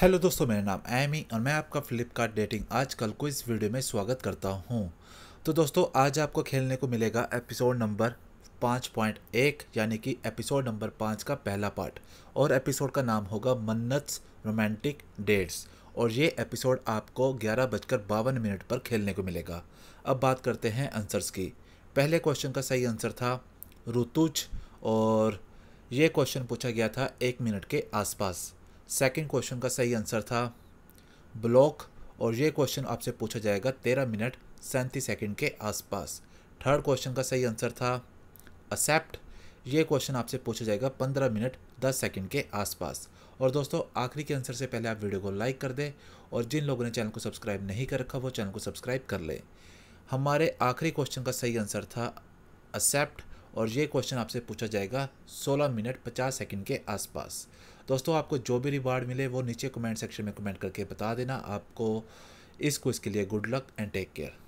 hello दोस्तों मेरा नाम एमी और मैं आपका फ्लिपकार्ट डेटिंग आज कल को इस वीडियो में स्वागत करता हूं तो दोस्तों आज आपको खेलने को मिलेगा एपिसोड नंबर पाँच पॉइंट एक यानी कि एपिसोड नंबर पाँच का पहला पार्ट और एपिसोड का नाम होगा मन्नत रोमांटिक डेट्स और ये एपिसोड आपको ग्यारह बजकर बावन मिनट पर खेलने को मिलेगा अब बात करते हैं आंसर्स की पहले क्वेश्चन का सही आंसर था रुतुज और ये क्वेश्चन पूछा गया था एक मिनट के आसपास सेकंड क्वेश्चन का सही आंसर था ब्लॉक और ये क्वेश्चन आपसे पूछा जाएगा तेरह मिनट सैंतीस सेकेंड के आसपास थर्ड क्वेश्चन का सही आंसर था असेप्ट ये क्वेश्चन आपसे पूछा जाएगा पंद्रह मिनट दस सेकेंड के आसपास और दोस्तों आखिरी के आंसर से पहले आप वीडियो को लाइक कर दें और जिन लोगों ने चैनल को सब्सक्राइब नहीं कर रखा वो चैनल को सब्सक्राइब कर लें हमारे आखिरी क्वेश्चन का सही आंसर था असेप्ट और ये क्वेश्चन आपसे पूछा जाएगा 16 मिनट 50 सेकंड के आसपास दोस्तों आपको जो भी रिवार्ड मिले वो नीचे कमेंट सेक्शन में कमेंट करके बता देना आपको इस क्विज़ के लिए good luck and take care